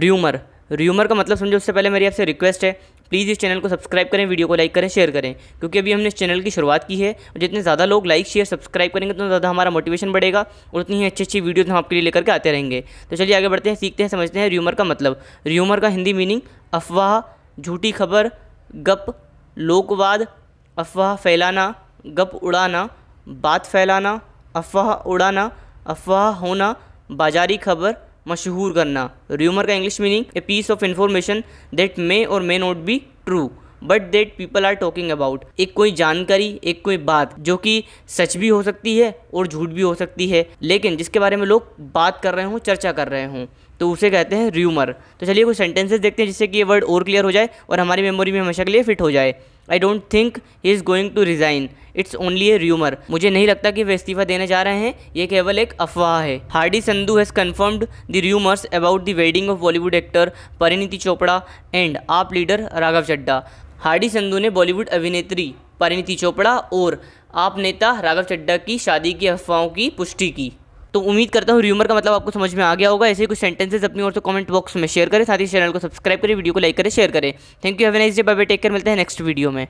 rumour rumour का मतलब समझो उससे पहले मेरी आपसे रिक्वेस्ट है प्लीज़ इस चैनल को सब्सक्राइब करें वीडियो को लाइक करें शेयर करें क्योंकि अभी हमने इस चैनल की शुरुआत की है और जितने ज़्यादा लोग लाइक शेयर सब्सक्राइब करेंगे उतना तो ज़्यादा हमारा मोटिवेशन बढ़ेगा और उतनी ही अच्छी अच्छी वीडियोज़ हम आपके लिए लेकर के आते रहेंगे तो चलिए आगे बढ़ते हैं सीखते हैं समझते हैं र्यूमर का मतलब र्यूमर का हिंदी मीनिंग अफवाह झूठी खबर गप लोकवाद अफवाह फैलाना गप उड़ाना बात फैलाना अफवाह उड़ाना अफवाह होना बाजारी खबर मशहूर करना र्यूमर का English meaning a piece of information that may और may not be true but that people are talking about एक कोई जानकारी एक कोई बात जो कि सच भी हो सकती है और झूठ भी हो सकती है लेकिन जिसके बारे में लोग बात कर रहे हों चर्चा कर रहे हों तो उसे कहते हैं र्यूमर तो चलिए कुछ सेंटेंसेज देखते हैं जिससे कि ये वर्ड और क्लियर हो जाए और हमारी मेमोरी में हमेशा के लिए फिट हो जाए I don't think he is going to resign it's only a rumour मुझे नहीं लगता कि वे इस्तीफा देने जा रहे हैं ये केवल एक अफवाह है Hardy Sandhu has confirmed the rumours about the wedding of Bollywood actor Parineeti Chopra and Aap leader Raghav Chadha Hardy Sandhu ने बॉलीवुड अभिनेत्री परिणीति चोपड़ा और आप नेता राघव चड्डा की शादी की अफवाहों की पुष्टि की तो उम्मीद करता हूँ र्यूमर का मतलब आपको समझ में आ गया होगा ऐसे कुछ सेंटेंसेस अपनी ओर से कमेंट बॉक्स में शेयर करें साथ ही चैनल को सब्सक्राइब करें वीडियो को लाइक करें शेयर करें thank you have nice day bye take care मिलते हैं नेक्स्ट वीडियो में